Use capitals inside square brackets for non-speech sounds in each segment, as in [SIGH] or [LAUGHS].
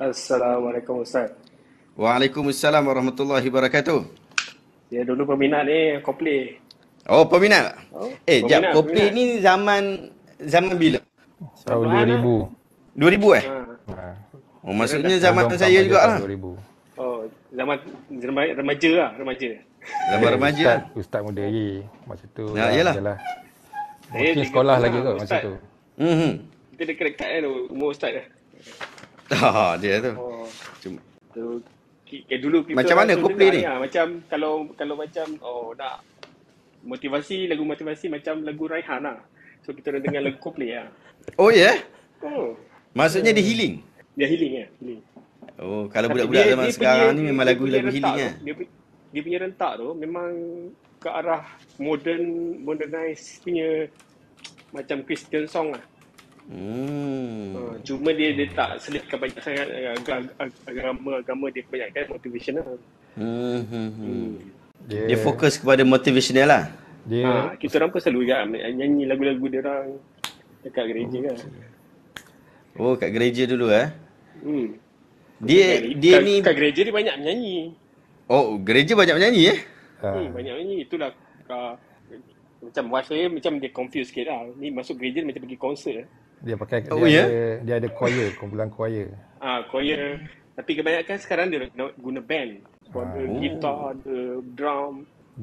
Assalamualaikum Ustaz. Waalaikumsalam warahmatullahi wabarakatuh. Ya dulu peminat ni kopli. Oh peminat? Oh, eh jap kopli ni zaman zaman bila? Tahun 2000. 2000 eh? Ha. Oh maksudnya zaman Jom saya juga lah. 2000. Oh zaman remaja lah remaja. Zaman remaja. Ustaz, Ustaz muda lagi. Masa tu. Ya, nah, iyalah. Lah. Mungkin sekolah lagi kot masa tu. Mm-hmm. Kita dekat-dekat kan umur Ustaz dah. Ha ah, dia tu. Oh. Cuma. Tu okay, dulu kita Macam mana kau play ni? Lah. Macam kalau kalau macam oh dah motivasi lagu motivasi macam lagu Raihan lah. So kita orang dengar lagu kau play lah. Oh ya. Yeah? Oh. Maksudnya uh, dia hmm. healing. Dia healing ya, healing. Oh, kalau budak-budak zaman dia sekarang punya, ni memang lagu-lagu healing ah. Dia, dia punya rentak tu memang ke arah modern modernize punya macam Christian song lah. Hmm. Uh, cuma dia dia tak selitkan banyak sangat eh, agama-agama dia kebanyakan motivational. Hmm, hmm, hmm. hmm. Dia, dia fokus kepada motivational lah. Dia ha, kita orang pun selalu juga ah, nyanyi lagu-lagu dia orang dekat gereja okay. kan. Oh, kat gereja dulu eh. Hmm. Dia dia, dia ni kat gereja dia banyak menyanyi. Oh, gereja banyak menyanyi eh? Ha. Hmm, banyak menyanyi itulah uh, macam wife saya macam dia confused sikit lah. Ni masuk gereja macam pergi konsert. Eh. Dia pakai oh, dia, yeah? ada, dia ada choir, kumpulan choir. Ah, choir. Tapi kebanyakan sekarang dia guna band. Ah. Oh. Ada gitar, ada drum.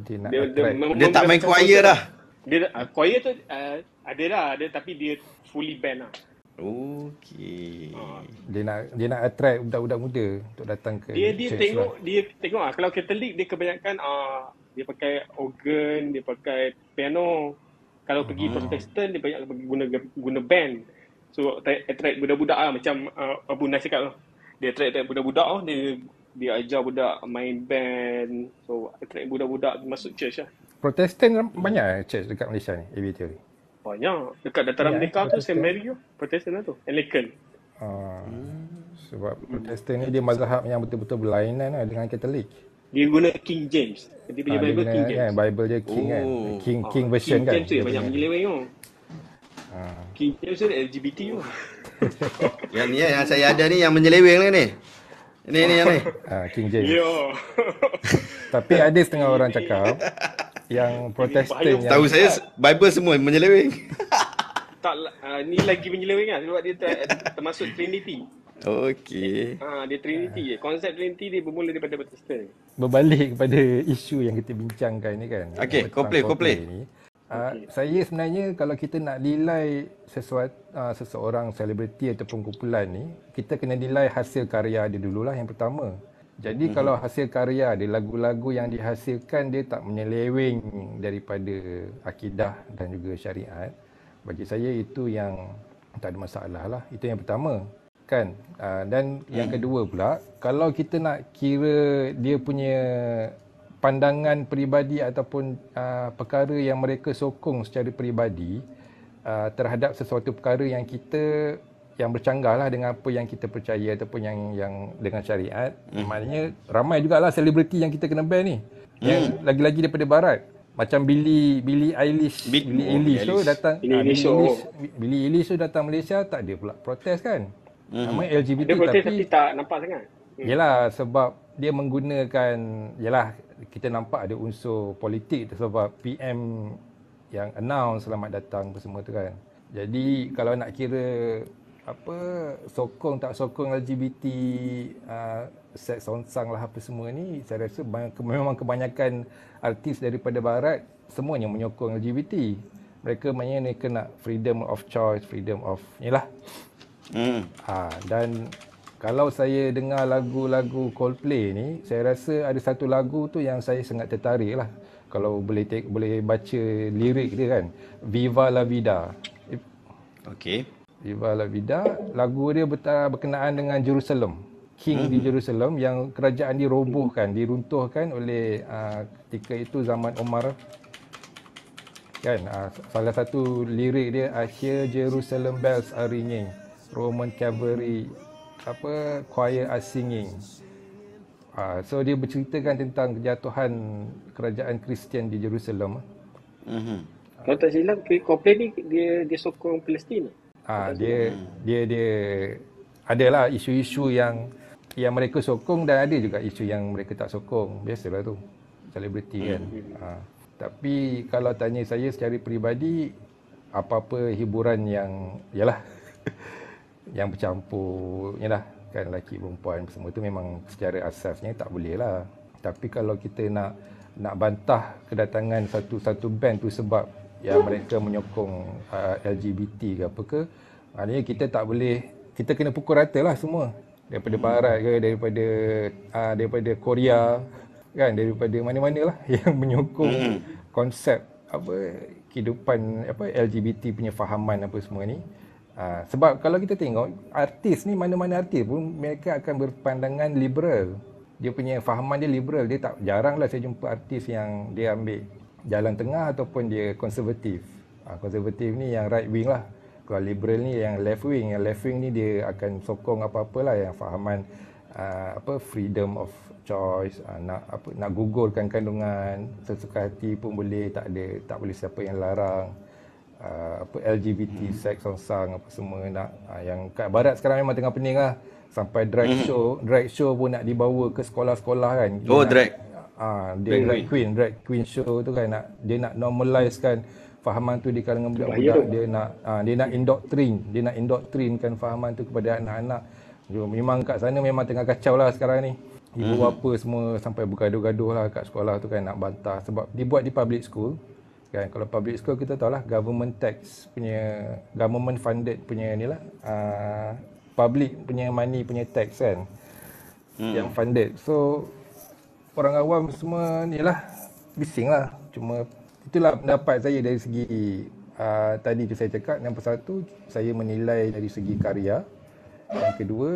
Dia, nak dia, dia, dia, dia tak main ah, choir tu, dah. Dia uh, choir tu uh, ada lah, ada tapi dia fully band lah. Okey. Ah. Dia nak dia nak attract budak-budak muda untuk datang ke. Dia dia tengok lah. dia tengok ah kalau Catholic dia kebanyakan ah uh, dia pakai organ, dia pakai piano kalau pergi oh. Protestant dia banyak pergi guna guna band so attract budak-budak lah macam uh, Abu Nas cakap dia attract, attract budak-budak lah dia dia ajar budak main band so attract budak-budak masuk church lah Protestant banyak hmm. church dekat Malaysia ni AB Theory banyak dekat dataran yeah, Mekah tu Saint Mary tu Protestant lah tu Anglican uh, sebab hmm. Protestant ni dia mazhab yang betul-betul berlainan lah dengan Katolik dia guna King James. Dia punya ha, Bible dia, King James. Kan, Bible dia King kan? oh. kan. King King ah, version King kan. James dia banyak menyeleweng tu. Ah. King James tu LGBT tu. [LAUGHS] yang ni yang saya ada ni yang menyeleweng ni. Ni ni yang ni. Ha, King James. Yo. [LAUGHS] Tapi ada setengah orang cakap yang protesting. yang tahu saya Bible semua menyeleweng. tak uh, ni lagi menyeleweng lah sebab dia termasuk Trinity. Okey. Ha, dia Trinity je. Konsep Trinity dia bermula daripada Bethesda. Berbalik kepada isu yang kita bincangkan ni kan. Okey, kau play, kau play. Ni. Uh, Saya sebenarnya kalau kita nak nilai sesuatu, uh, ah, seseorang selebriti ataupun kumpulan ni Kita kena nilai hasil karya dia dululah yang pertama Jadi mm-hmm. kalau hasil karya dia lagu-lagu yang dihasilkan dia tak menyeleweng daripada akidah dan juga syariat Bagi saya itu yang tak ada masalah lah Itu yang pertama kan uh, dan hmm. yang kedua pula kalau kita nak kira dia punya pandangan peribadi ataupun uh, perkara yang mereka sokong secara peribadi uh, terhadap sesuatu perkara yang kita yang bercanggahlah dengan apa yang kita percaya ataupun yang yang dengan syariat hmm. maknanya ramai jugalah selebriti yang kita kena ban ni hmm. yang lagi-lagi daripada barat macam Billy Billy Eilish Billy Eilish tu datang Billy Eilish tu datang Malaysia tak ada pula protes kan Mhm. Nama LGBT dia tapi, tapi tak nampak sangat. Hmm. Yalah sebab dia menggunakan yalah kita nampak ada unsur politik sebab PM yang announce selamat datang apa semua tu kan. Jadi kalau nak kira apa sokong tak sokong LGBT uh, ah, seks onsang lah apa semua ni saya rasa banyak, memang kebanyakan artis daripada barat semuanya menyokong LGBT mereka maknanya mereka nak freedom of choice freedom of inilah Hmm. Ha, dan kalau saya dengar lagu-lagu Coldplay ni, saya rasa ada satu lagu tu yang saya sangat tertarik lah. Kalau boleh take, boleh baca lirik dia kan. Viva la vida. Okay. Viva la vida. Lagu dia ber- berkenaan dengan Jerusalem. King hmm. di Jerusalem yang kerajaan dirobohkan, diruntuhkan oleh uh, ketika itu zaman Omar. kan uh, salah satu lirik dia Asia Jerusalem bells are ringing Roman Cavalry apa choir as singing. Uh, so dia berceritakan tentang kejatuhan kerajaan Kristian di Jerusalem. Ah. Mhm. Kalau tak silap Coldplay ni dia dia sokong Palestin. Ah uh, dia, dia dia dia adalah isu-isu yang yang mereka sokong dan ada juga isu yang mereka tak sokong. Biasalah tu. selebriti kan. Mm-hmm. Uh, tapi kalau tanya saya secara peribadi apa-apa hiburan yang yalah [LAUGHS] yang bercampur, bercampurnya lah kan lelaki perempuan semua tu memang secara asasnya tak boleh lah tapi kalau kita nak nak bantah kedatangan satu-satu band tu sebab ya mereka menyokong uh, LGBT ke apa ke maknanya kita tak boleh kita kena pukul rata lah semua daripada barat ke daripada uh, daripada Korea kan daripada mana-mana lah [LAUGHS] yang menyokong hmm. konsep apa kehidupan apa LGBT punya fahaman apa semua ni Ha, sebab kalau kita tengok artis ni mana-mana artis pun mereka akan berpandangan liberal. Dia punya fahaman dia liberal. Dia tak jaranglah saya jumpa artis yang dia ambil jalan tengah ataupun dia konservatif. Ha, konservatif ni yang right wing lah. Kalau liberal ni yang left wing, yang left wing ni dia akan sokong apa-apalah yang fahaman uh, apa freedom of choice uh, nak apa nak gugurkan kandungan sesuka hati pun boleh tak ada tak boleh siapa yang larang uh, apa LGBT hmm. seks songsang apa semua nak uh, yang kat barat sekarang memang tengah pening lah sampai drag hmm. show drag show pun nak dibawa ke sekolah-sekolah kan dia oh nak, drag ah uh, dia drag, drag queen drag queen show tu kan nak dia nak normalisekan fahaman tu di kalangan budak-budak dia nak uh, dia nak indoctrine dia nak indoctrinekan fahaman tu kepada anak-anak jo memang kat sana memang tengah kacau lah sekarang ni ibu hmm. bapa semua sampai bergaduh-gaduh lah kat sekolah tu kan nak bantah sebab dibuat di public school kan kalau public school kita tahu lah government tax punya government funded punya ni lah uh, public punya money punya tax kan hmm. yang funded so orang awam semua ni lah bising lah cuma itulah pendapat saya dari segi uh, tadi tu saya cakap yang satu saya menilai dari segi karya yang kedua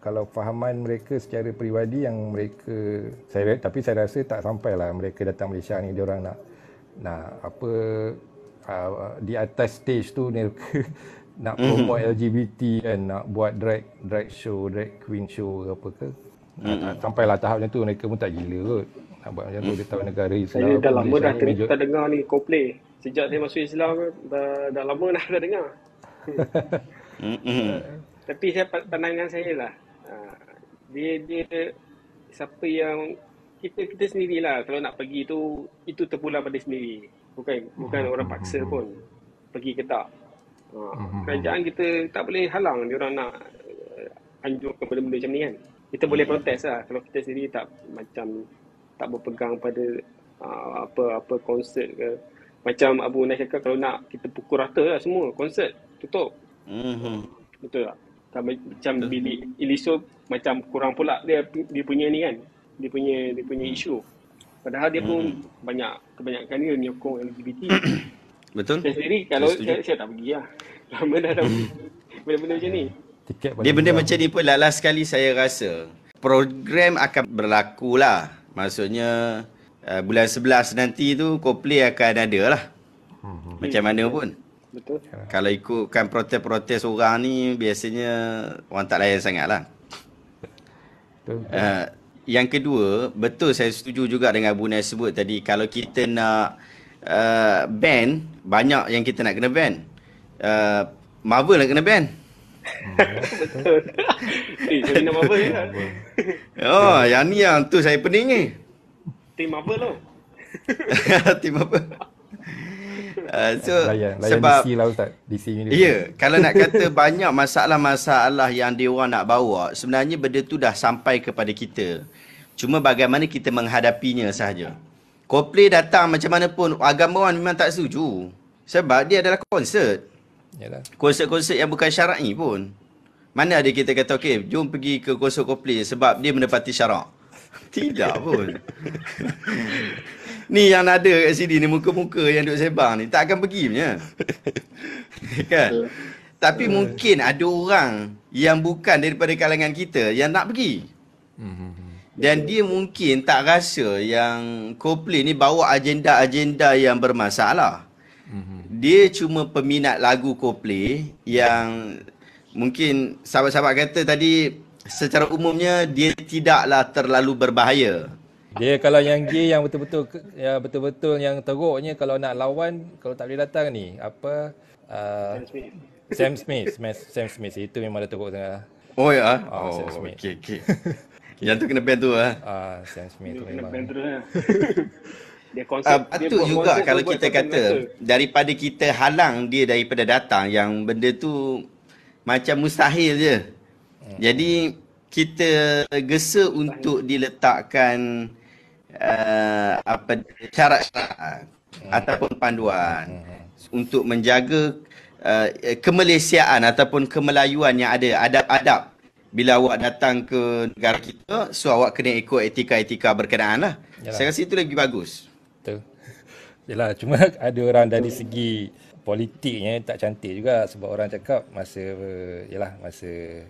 kalau fahaman mereka secara peribadi yang mereka saya tapi saya rasa tak sampailah mereka datang Malaysia ni dia orang nak nah apa uh, di atas stage tu ni [LAUGHS] nak mhm. promote LGBT kan nak buat drag drag show drag queen show ke apa ke mhm. sampai lah tahap macam tu mereka pun tak gila kot nak buat macam tu di tahun negara Islam saya dah lama dah kita dengar ni Coldplay sejak saya masuk Islam dah, dah lama dah dah [LAUGHS] dengar mhm. tapi saya pandangan saya lah ah, dia dia siapa yang kita kita sendirilah kalau nak pergi tu itu terpulang pada sendiri bukan bukan orang paksa mhm. pun pergi ke tak ha, mhm. kerajaan kita tak boleh halang dia orang nak eh, anjurkan benda-benda macam ni kan kita boleh mhm. protes lah kalau kita sendiri tak macam tak berpegang pada uh, apa apa konsert ke macam Abu Nai cakap kalau nak kita pukul rata lah semua konsert tutup betul tak macam bilik Eliso macam kurang pula dia dia punya ni kan dia punya dia punya isu. Padahal dia pun banyak kebanyakan dia menyokong LGBT. [COUGHS] Betul. Saya sendiri kalau saya, saya, saya tak pergi lah. [LAUGHS] Lama dah dah benda-benda macam ni. Dia benda macam ni pun lalas sekali saya rasa. Program akan berlaku lah. Maksudnya uh, bulan 11 nanti tu Coldplay akan ada lah. Hmm. Macam mana pun. Betul. Kalau ikutkan protes-protes orang ni biasanya orang tak layan sangat lah. Betul. Uh, yang kedua, betul saya setuju juga dengan Abu Nair sebut tadi kalau kita nak uh, ban, banyak yang kita nak kena ban. Uh, Marvel nak kena ban. Betul. Eh, [LAUGHS] Oh, yang ni yang tu saya pening ni. tim Marvel tau. [LAUGHS] tim apa? Uh, so layan, layan sebab DC lah Ustaz DC ni Ya yeah, Kalau nak kata Banyak masalah-masalah Yang dia orang nak bawa Sebenarnya benda tu Dah sampai kepada kita Cuma bagaimana kita menghadapinya sahaja. Coldplay datang macam mana pun agamawan memang tak setuju. Sebab dia adalah konsert. Yalah. Konsert-konsert yang bukan syar'i pun. Mana ada kita kata okey, jom pergi ke konsert Coldplay sebab dia menepati syarak. [LAUGHS] Tidak pun. [LAUGHS] ni yang ada kat sini ni muka-muka yang duk sebang ni tak akan pergi punya. [LAUGHS] kan? Tapi mungkin ada orang yang bukan daripada kalangan kita yang nak pergi. Mhm. Dan dia mungkin tak rasa yang Coldplay ni bawa agenda-agenda yang bermasalah. Mhm. Dia cuma peminat lagu Coldplay yang mungkin sahabat-sahabat kata tadi secara umumnya dia tidaklah terlalu berbahaya. Dia kalau yang gay yang betul-betul ya betul-betul yang teruknya kalau nak lawan kalau tak boleh datang ni apa uh, Sam Smith. Sam Smith, Sam Smith itu memang dah teruk sangat. Oh ya. Ah, oh, oh Sam Smith. okay, okay. [LAUGHS] okay. Yang tu kena ban tu lah. Ah, Sam ah, Smith tu memang. Kena ban kan? [LAUGHS] Dia konsep, uh, ah, itu juga kalau kita kata masa. daripada kita halang dia daripada datang yang benda tu macam mustahil je. Hmm. Jadi kita gesa untuk diletakkan uh, apa cara hmm. ataupun panduan hmm. untuk menjaga uh, kemalaysiaan ataupun kemelayuan yang ada adab-adab bila awak datang ke negara kita, so awak kena ikut etika-etika berkenaan lah. Yalah. Saya rasa itu lebih bagus. Betul. [LAUGHS] Yalah, cuma ada orang dari segi politiknya tak cantik juga sebab orang cakap masa yalah masa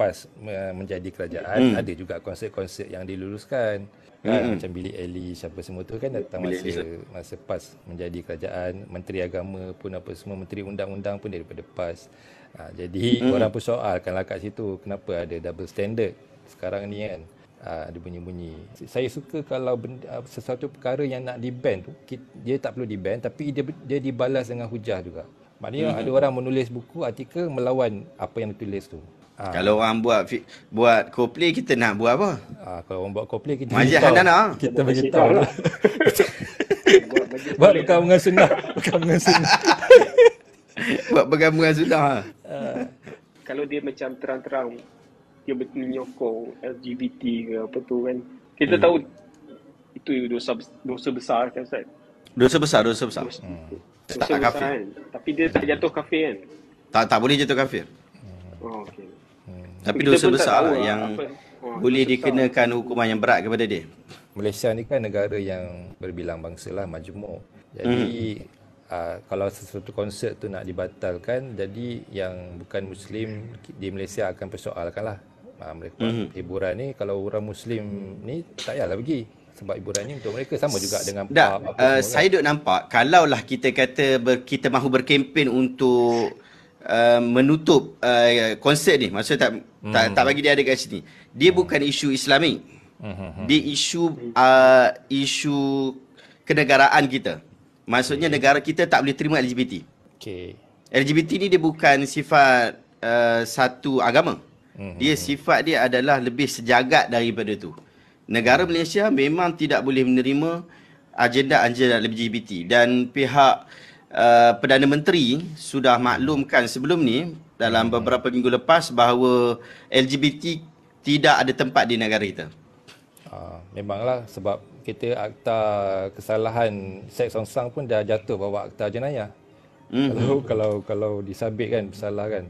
PAS menjadi kerajaan hmm. ada juga konsep-konsep yang diluluskan kan hmm. Ah, macam bilik Eli siapa semua tu kan datang bilik masa Elisa. Lah. masa PAS menjadi kerajaan menteri agama pun apa semua menteri undang-undang pun daripada PAS Ha, jadi hmm. orang pun soal soalkanlah kat situ kenapa ada double standard sekarang ni kan. Ha, dia bunyi-bunyi. Saya suka kalau benda, sesuatu perkara yang nak di-ban tu, dia tak perlu di-ban tapi dia, dia dibalas dengan hujah juga. Maknanya hmm. ada orang menulis buku, artikel melawan apa yang ditulis tu. Ha. Kalau orang buat buat koplay, kita nak buat apa? Ha, kalau orang buat koplay, kita Majid beritahu. Hanana. Kita beritahu. Lah. buat bergabungan sunnah. Bergabungan sunnah. buat bergabungan sunnah kalau dia macam terang-terang dia menyokong LGBT ke apa tu kan kita hmm. tahu itu dosa dosa besar kan Ustaz dosa besar dosa besar dosa, hmm. dosa tak, tak kafir kan? tapi dia tak jatuh kafir kan tak tak boleh jatuh kafir hmm. oh okey hmm. tapi kita dosa besar lah yang apa, oh, boleh dikenakan hukuman yang berat kepada dia Malaysia ni kan negara yang berbilang bangsa lah majmuk jadi hmm. Ah, kalau sesuatu konsert tu nak dibatalkan jadi yang bukan muslim di Malaysia akan persoalkanlah uh, ah, mereka mm-hmm. hiburan ni kalau orang muslim ni tak payahlah pergi sebab hiburan ni untuk mereka sama juga dengan da, apa, uh, saya duk nampak kalaulah kita kata ber, kita mahu berkempen untuk uh, menutup uh, konsert ni maksud tak hmm tak tak mhm. bagi dia ada kat sini dia hmm bukan isu islami mm-hmm. Mhm. dia isu uh, isu kenegaraan kita Maksudnya okay. negara kita tak boleh terima LGBT. Okay. LGBT ni dia bukan sifat uh, satu agama. Mm-hmm. Dia mhm. sifat dia adalah lebih sejagat daripada tu. Negara Malaysia memang tidak boleh menerima agenda-agenda LGBT dan pihak uh, Perdana Menteri sudah maklumkan sebelum ni dalam mhm. beberapa minggu lepas bahawa LGBT tidak ada tempat di negara kita. Uh, memanglah sebab kita akta kesalahan seks onsang pun dah jatuh bawa akta jenayah. Mm. Kalau [LAUGHS] kalau kalau disabit kan bersalah kan.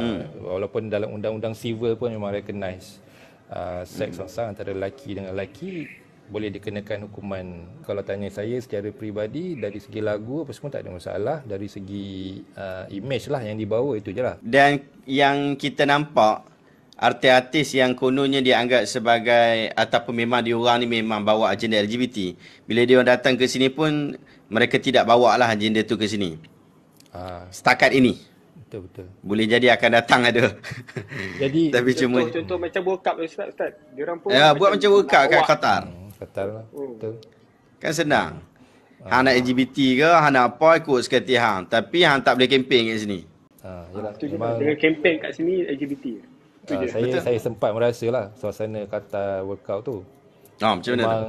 Mm. Uh, walaupun dalam undang-undang civil pun memang recognize uh, seks hmm. onsang mm. antara lelaki dengan lelaki boleh dikenakan hukuman. Kalau tanya saya secara peribadi dari segi lagu apa semua tak ada masalah, dari segi uh, image lah yang dibawa itu je lah. Dan yang kita nampak artis-artis yang kononnya dianggap sebagai ataupun memang diorang ni memang bawa agenda LGBT. Bila dia datang ke sini pun mereka tidak bawa lah agenda tu ke sini. Uh, Setakat ini. Betul betul. Boleh jadi akan datang ada. [LAUGHS] Jadi [LAUGHS] Tapi contoh, cuma contoh macam World Cup Ustaz Ustaz. Diorang pun Ya, macam buat macam World Cup kat Qatar. Hmm, Qatar lah. Hmm. Betul. Kan senang. Uh, hang nak LGBT ke, hang nak apa ikut sekali hang. Tapi hang tak boleh kempen kat sini. Ha, uh, yalah. dengan kempen kat sini LGBT uh, je. saya Betul. saya sempat merasa lah suasana kata workout tu. Ah, macam mana? Memang,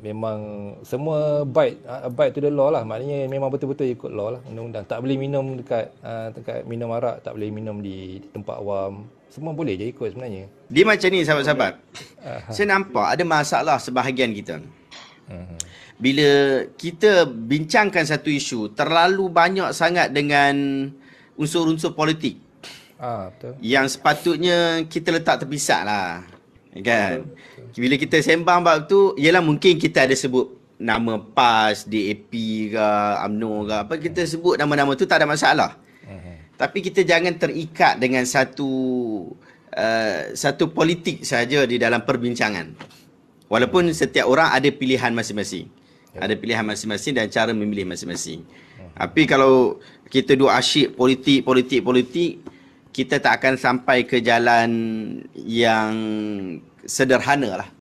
memang semua bite ah, bite tu the law lah. Maknanya memang betul-betul ikut law lah undang-undang. Tak boleh minum dekat uh, dekat minum arak, tak boleh minum di, tempat awam. Semua boleh je ikut sebenarnya. Dia macam ni sahabat-sahabat. Saya nampak ada masalah sebahagian kita. Hmm. Bila kita bincangkan satu isu terlalu banyak sangat dengan unsur-unsur politik. Ah, betul. Yang sepatutnya kita letak terpisah lah. Kan? Betul. Bila kita sembang bab tu, ialah mungkin kita ada sebut nama PAS, DAP ke, UMNO ke, apa kita hmm. sebut nama-nama tu tak ada masalah. Hmm. Tapi kita jangan terikat dengan satu uh, satu politik saja di dalam perbincangan. Walaupun setiap orang ada pilihan masing-masing. Ya. Ada pilihan masing-masing dan cara memilih masing-masing. Hmm. Tapi kalau kita dua asyik politik, politik, politik, kita tak akan sampai ke jalan yang sederhana lah.